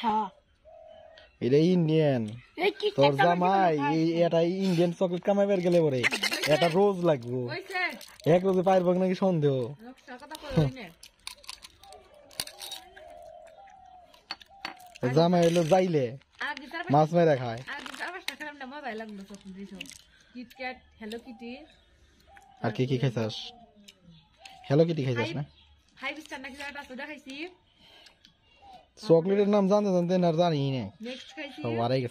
হ্যাঁ এটা ইন্ডিয়ান তোর জামাই এটা ইন্ডিয়ান চকলেট কামাইবার গেলে পরে এটা রোজ লাগবো এক রোজে পাইব নাকি সন্দেহ জামাই হলো যাইলে মাছ মেরে খায় আর কি কি খাইছাস হ্যালো কিটি খাইছাস না ফাইভ স্টার নাকি খাইছি চকলেটের নাম জানতে জানতে নার জানি না সবারই